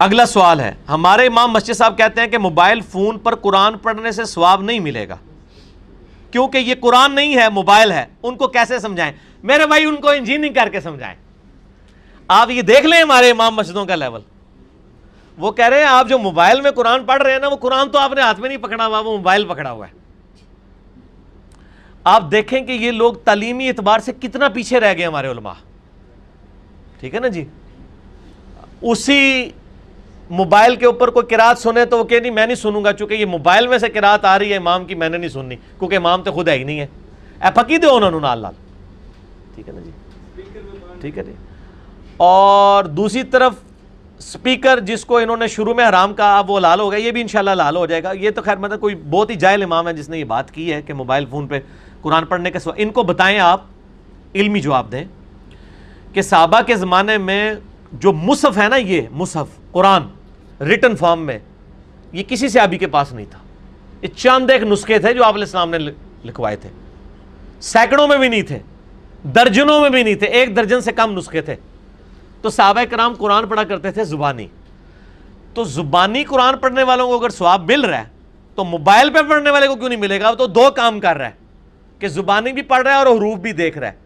अगला सवाल है हमारे इमाम मस्जिद साहब कहते हैं कि मोबाइल फ़ोन पर कुरान पढ़ने से स्वाब नहीं मिलेगा क्योंकि ये कुरान नहीं है मोबाइल है उनको कैसे समझाएं मेरे भाई उनको इंजीनियरिंग करके समझाएं आप ये देख लें हमारे इमाम मस्जिदों का लेवल वो कह रहे हैं आप जो मोबाइल में कुरान पढ़ रहे हैं ना वो कुरान तो आपने हाथ में नहीं पकड़ा हुआ वो मोबाइल पकड़ा हुआ है आप देखें कि ये लोग तालीमी एतबार से कितना पीछे रह गए हमारे उलमा ठीक है ना जी उसी मोबाइल के ऊपर कोई किरात सुने तो वो कह नहीं मैं नहीं सुनूंगा चूंकि ये मोबाइल में से किरात आ रही है इमाम की मैंने नहीं सुननी क्योंकि इमाम तो खुद है ही नहीं है ए फकी दो उन्होंने नाल लाल ठीक है ना जी ठीक है जी और दूसरी तरफ स्पीकर जिसको इन्होंने शुरू में हराम कहा वो लाल हो गया ये भी इंशाल्लाह लाल हो जाएगा ये तो खैर मतलब कोई बहुत ही जायल इमाम है जिसने ये बात की है कि मोबाइल फ़ोन पे कुरान पढ़ने के इनको बताएं आप इल्मी जवाब दें कि साहबा के ज़माने में जो मुसफ़ है ना ये मुसफ़ कुरान रिटर्न फॉर्म में ये किसी से अभी के पास नहीं था ये चंद एक नुस्खे थे जो आपने इस्लाम ने लिखवाए थे सैकड़ों में भी नहीं थे दर्जनों में भी नहीं थे एक दर्जन से कम नुस्खे थे तो साहब कराम कुरान पढ़ा करते थे ज़ुबानी तो ज़ुबानी कुरान पढ़ने वालों को अगर स्वाब मिल रहा है तो मोबाइल पर पढ़ने वाले को क्यों नहीं मिलेगा तो दो काम कर रहा है कि ज़ुबानी भी पढ़ रहा है और हरूफ भी देख रहा है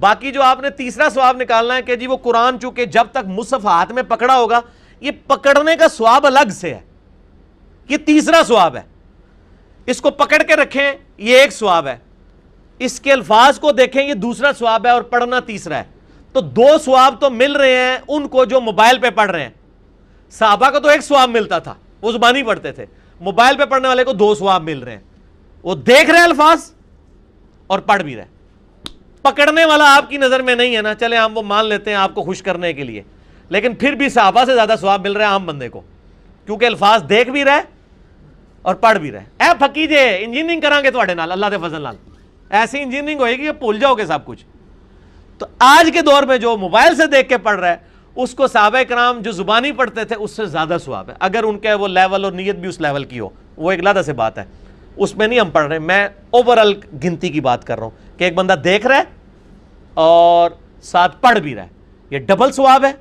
बाकी जो आपने तीसरा स्वाब निकालना है कि जी वो कुरान चूंकि जब तक मुसफ हाथ में पकड़ा होगा ये पकड़ने का स्वाब अलग से है ये तीसरा स्वाब है इसको पकड़ के रखें ये एक स्वाब है इसके अल्फाज को देखें ये दूसरा स्वाब है और पढ़ना तीसरा है तो दो स्वाब तो मिल रहे हैं उनको जो मोबाइल पे पढ़ रहे हैं साहबा को तो एक स्वाब मिलता था वो जुबानी पढ़ते थे मोबाइल पे पढ़ने वाले को दो स्वाब मिल रहे हैं वो देख रहे हैं अल्फाज और पढ़ भी रहे पकड़ने वाला आपकी नजर में नहीं है ना चले हम वो मान लेते हैं आपको खुश करने के लिए लेकिन फिर भी साहबा से ज़्यादा स्वाब मिल रहा है आम बंदे को क्योंकि अल्फाज देख भी रहे और पढ़ भी रहे ए फकी जे इंजीनियरिंग करा थोड़े नाल अल्लाह के फजल नाल ऐसी इंजीनियरिंग होगी भूल जाओगे सब कुछ तो आज के दौर में जो मोबाइल से देख के पढ़ रहा है उसको साहब कराम जो ज़ुबानी पढ़ते थे उससे ज़्यादा स्वाब है अगर उनके वो लेवल और नीयत भी उस लेवल की हो वो एक लादा से बात है उसमें नहीं हम पढ़ रहे मैं ओवरऑल गिनती की बात कर रहा हूँ कि एक बंदा देख रहा है और साथ पढ़ भी रहा है ये डबल स्वाब है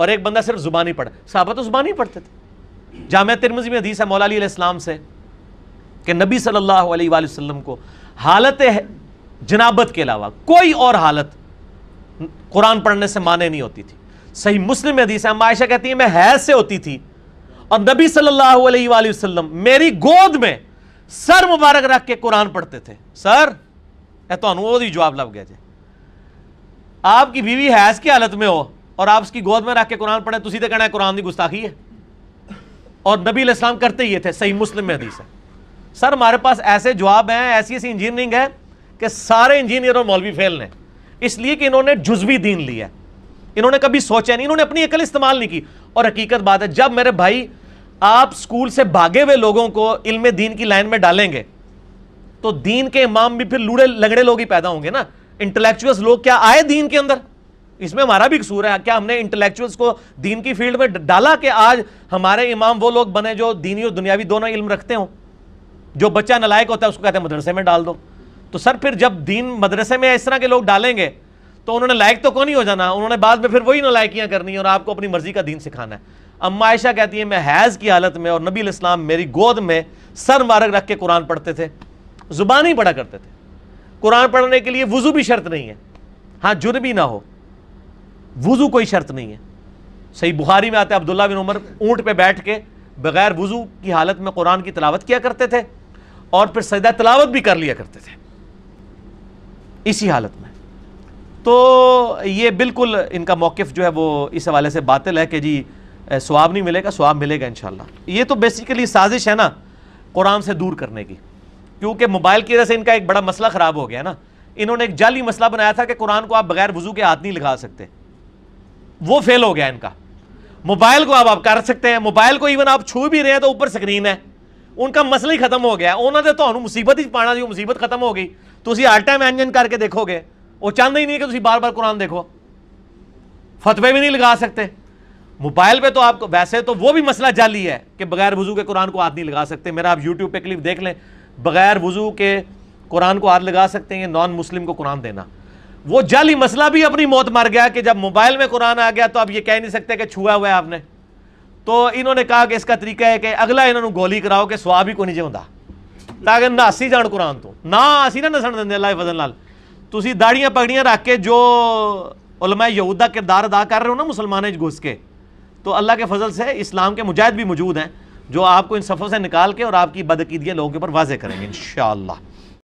और एक बंदा सिर्फ ज़ुबानी पढ़ा साहबा तो ज़ुबानी पढ़ते थे जाम तिरमजी में हदीस है मौलाली इस्लाम से कि नबी सल्लल्लाहु अलैहि वसल्लम को हालत जनाबत के अलावा कोई और हालत कुरान पढ़ने से माने नहीं होती थी सही मुस्लिम हदीस है मायशा कहती है मैं हैज से होती थी और नबी सल्लल्लाहु अलैहि वसल्लम मेरी गोद में सर मुबारक रख के कुरान पढ़ते थे सर तो जवाब लग गया जी आपकी बीवी हैज की हालत में हो और आप उसकी गोद में रख के कुरान पढ़े तुम तो कहना है कुरान की गुस्ताखी है और नबी इस्लाम करते ही थे सही मुस्लिम में हदीस है सर हमारे पास ऐसे जवाब हैं ऐसी ऐसी इंजीनियरिंग है कि सारे इंजीनियर और मौलवी फेल ने इसलिए कि इन्होंने जुजवी दीन लिया इन्होंने कभी सोचा नहीं इन्होंने अपनी अकल इस्तेमाल नहीं की और हकीकत बात है जब मेरे भाई आप स्कूल से भागे हुए लोगों को इल्म दीन की लाइन में डालेंगे तो दीन के इमाम भी फिर लूड़े लगड़े लोग ही पैदा होंगे ना इंटेलेक्चुअल्स लोग क्या आए दीन के अंदर इसमें हमारा भी कसूर है क्या हमने इंटेलेक्चुअल्स को दीन की फील्ड में डाला कि आज हमारे इमाम वो लोग बने जो दीनी और दुनियावी दोनों इल्म रखते हों जो बच्चा नलायक होता है उसको कहते हैं मदरसे में डाल दो तो सर फिर जब दीन मदरसे में इस तरह के लोग डालेंगे तो उन्होंने लायक तो कौन ही हो जाना उन्होंने बाद में फिर वही नलायकियाँ करनी और आपको अपनी मर्जी का दीन सिखाना है अम्मा आयशा कहती है मैं हैज़ की हालत में और नबी इस्लाम मेरी गोद में सर मारक रख के कुरान पढ़ते थे ज़ुबान ही पढ़ा करते थे कुरान पढ़ने के लिए वज़ू भी शर्त नहीं है हाँ जुर्म भी ना हो वजू कोई शर्त नहीं है सही बुखारी में आते अब्दुल्ला बिन उमर ऊँट पर बैठ के बगैर वजू की हालत में कुरान की तलावत किया करते थे और फिर सजदा तलावत भी कर लिया करते थे इसी हालत में तो ये बिल्कुल इनका मौक़ जो है वो इस हवाले से बातिल है कि जी स्वाब नहीं मिलेगा स्वाब मिलेगा इन ये तो बेसिकली साजिश है ना कुरान से दूर करने की क्योंकि मोबाइल की वजह से इनका एक बड़ा मसला ख़राब हो गया ना इन्होंने एक जाली मसला बनाया था कि कुरान को आप बगैर वजू के हाथ नहीं लगा सकते वो फेल हो गया इनका मोबाइल को अब आप कर सकते हैं मोबाइल को इवन आप छू भी रहे हैं तो ऊपर स्क्रीन है उनका मसला ही खत्म हो गया उन्होंने तो मुसीबत ही पाना जो मुसीबत खत्म हो गई तो ਗਈ ਤੁਸੀਂ ਆਲ ਟਾਈਮ ਐਂਜਨ ਕਰਕੇ ਦੇਖੋਗੇ ਉਹ ਚਾਹੁੰਦੇ कि ਨਹੀਂ बार बार ਬਾਰ-ਬਾਰ फतवे भी नहीं लगा सकते मोबाइल पे तो आपको वैसे तो वो भी मसला जाली है कि बगैर वजू के कुरान को हाथ नहीं लगा सकते मेरा आप यूट्यूब पे क्लिप देख लें बगैर वजू के कुरान को हाथ लगा सकते हैं नॉन मुस्लिम को कुरान देना वो जाली मसला भी अपनी मौत मर गया कि जब मोबाइल में कुरान आ गया तो आप ये कह नहीं सकते कि छुआ हुआ है आपने तो इन्होंने कहा कि इसका तरीका है कि अगला इन्होंने गोली कराओ कि सुहा भी को नहीं ਹੁੰਦਾ ताकि नासी जान कुरान तो ना असी ना नसन देंगे ਦਿੰਦੇ फजल लाल तुम ਤੁਸੀਂ ਦਾੜੀਆਂ रख के जो उलमा यहूद का किरदार अदा कर रहे हो ना मुसलमान घुस के तो अल्लाह के फजल से इस्लाम के मुजाहिद भी मौजूद हैं जो आपको इन सफ़ों से निकाल के और आपकी बदकीदियाँ लोगों के ऊपर वाजे करेंगे इन